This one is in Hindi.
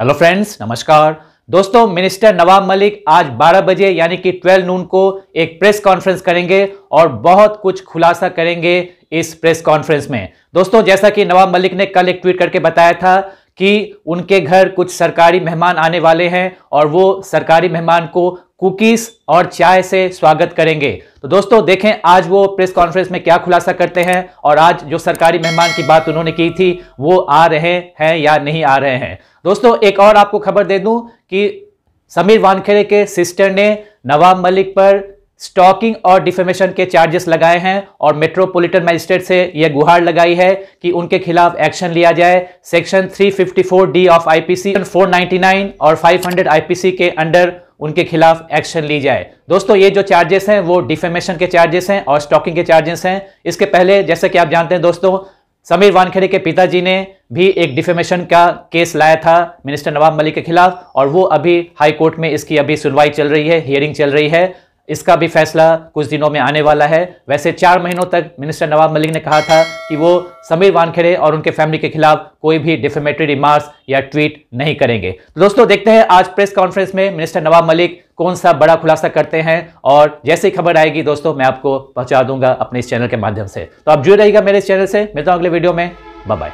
हेलो फ्रेंड्स नमस्कार दोस्तों मिनिस्टर नवाब मलिक आज 12 बजे यानी कि 12 नून को एक प्रेस कॉन्फ्रेंस करेंगे और बहुत कुछ खुलासा करेंगे इस प्रेस कॉन्फ्रेंस में दोस्तों जैसा कि नवाब मलिक ने कल एक ट्वीट करके बताया था कि उनके घर कुछ सरकारी मेहमान आने वाले हैं और वो सरकारी मेहमान को कुकीज और चाय से स्वागत करेंगे तो दोस्तों देखें आज वो प्रेस कॉन्फ्रेंस में क्या खुलासा करते हैं और आज जो सरकारी मेहमान की बात उन्होंने की थी वो आ रहे हैं या नहीं आ रहे हैं दोस्तों एक और आपको खबर दे दूं कि समीर वानखेड़े के सिस्टर ने नवाब मलिक पर स्टॉकिंग और डिफेमेशन के चार्जेस लगाए हैं और मेट्रोपॉलिटन मजिस्ट्रेट से यह गुहार लगाई है कि उनके खिलाफ एक्शन लिया जाए सेक्शन 354 डी ऑफ आईपीसी 499 और 500 आईपीसी के अंडर उनके खिलाफ एक्शन ली जाए दोस्तों ये जो चार्जेस हैं वो डिफेमेशन के चार्जेस हैं और स्टॉकिंग के चार्जेस हैं इसके पहले जैसे कि आप जानते हैं दोस्तों समीर वानखेड़े के पिताजी ने भी एक डिफेमेशन का केस लाया था मिनिस्टर नवाब मलिक के खिलाफ और वो अभी हाई कोर्ट में इसकी अभी सुनवाई चल रही है हियरिंग चल रही है इसका भी फैसला कुछ दिनों में आने वाला है वैसे चार महीनों तक मिनिस्टर नवाब मलिक ने कहा था कि वो समीर वानखेड़े और उनके फैमिली के खिलाफ कोई भी डिफेमेटरी रिमार्क्स या ट्वीट नहीं करेंगे तो दोस्तों देखते हैं आज प्रेस कॉन्फ्रेंस में मिनिस्टर नवाब मलिक कौन सा बड़ा खुलासा करते हैं और जैसे ही खबर आएगी दोस्तों मैं आपको पहुंचा दूंगा अपने इस चैनल के माध्यम से तो आप जुड़े रहिएगा मेरे इस चैनल से मिलता हूँ अगले वीडियो में बाय